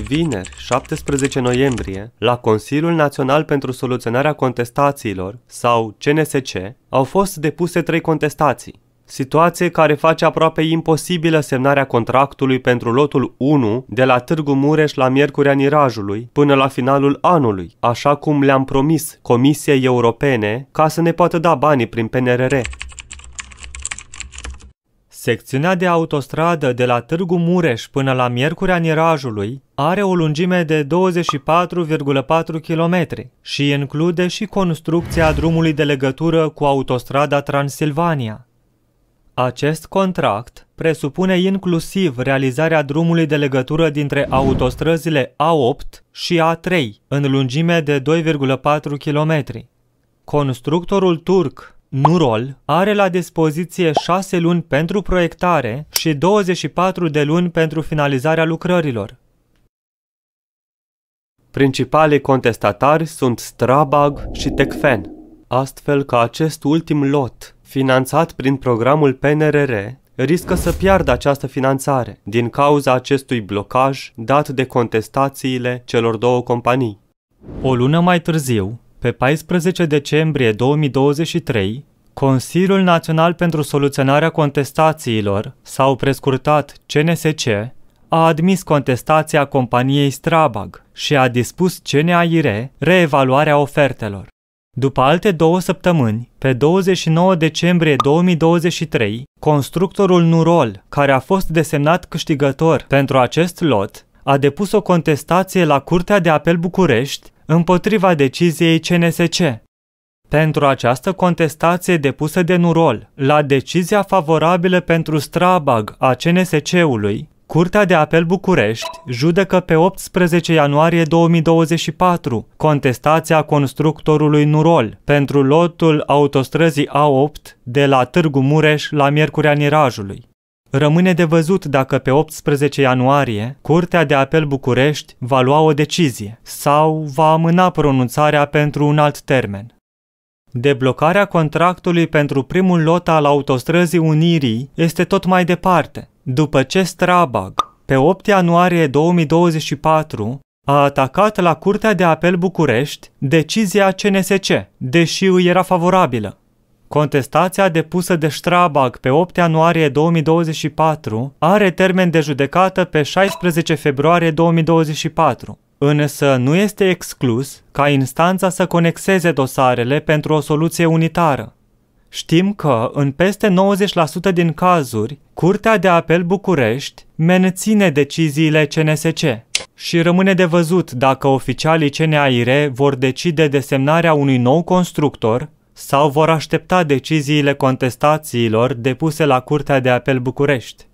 Vineri, 17 noiembrie, la Consiliul Național pentru Soluționarea Contestațiilor, sau CNSC, au fost depuse trei contestații. Situație care face aproape imposibilă semnarea contractului pentru lotul 1 de la Târgu Mureș la Miercurea Nirajului până la finalul anului, așa cum le-am promis Comisiei Europene ca să ne poată da banii prin PNRR. Secțiunea de autostradă de la Târgu Mureș până la Miercurea Nirajului are o lungime de 24,4 km și include și construcția drumului de legătură cu autostrada Transilvania. Acest contract presupune inclusiv realizarea drumului de legătură dintre autostrăzile A8 și A3 în lungime de 2,4 km. Constructorul turc Nurol are la dispoziție 6 luni pentru proiectare și 24 de luni pentru finalizarea lucrărilor. Principalii contestatari sunt Strabag și Tecfen, astfel că acest ultim lot, finanțat prin programul PNRR, riscă să piardă această finanțare din cauza acestui blocaj dat de contestațiile celor două companii. O lună mai târziu, pe 14 decembrie 2023, Consiliul Național pentru Soluționarea Contestațiilor, sau prescurtat CNSC, a admis contestația companiei Strabag și a dispus CNAIR reevaluarea ofertelor. După alte două săptămâni, pe 29 decembrie 2023, constructorul Nurol, care a fost desemnat câștigător pentru acest lot, a depus o contestație la Curtea de Apel București împotriva deciziei CNSC. Pentru această contestație depusă de Nurol la decizia favorabilă pentru Strabag a CNSC-ului, Curtea de Apel București judecă pe 18 ianuarie 2024 contestația constructorului Nurol pentru lotul autostrăzii A8 de la Târgu Mureș la Miercurea Nirajului. Rămâne de văzut dacă pe 18 ianuarie Curtea de Apel București va lua o decizie sau va amâna pronunțarea pentru un alt termen. Deblocarea contractului pentru primul lot al autostrăzii Unirii este tot mai departe, după ce Strabag, pe 8 ianuarie 2024, a atacat la Curtea de Apel București decizia CNSC, deși îi era favorabilă. Contestația depusă de Strabag pe 8 ianuarie 2024 are termen de judecată pe 16 februarie 2024, însă nu este exclus ca instanța să conexeze dosarele pentru o soluție unitară. Știm că, în peste 90% din cazuri, Curtea de Apel București menține deciziile CNSC și rămâne de văzut dacă oficialii CNAIR vor decide desemnarea unui nou constructor sau vor aștepta deciziile contestațiilor depuse la Curtea de Apel București.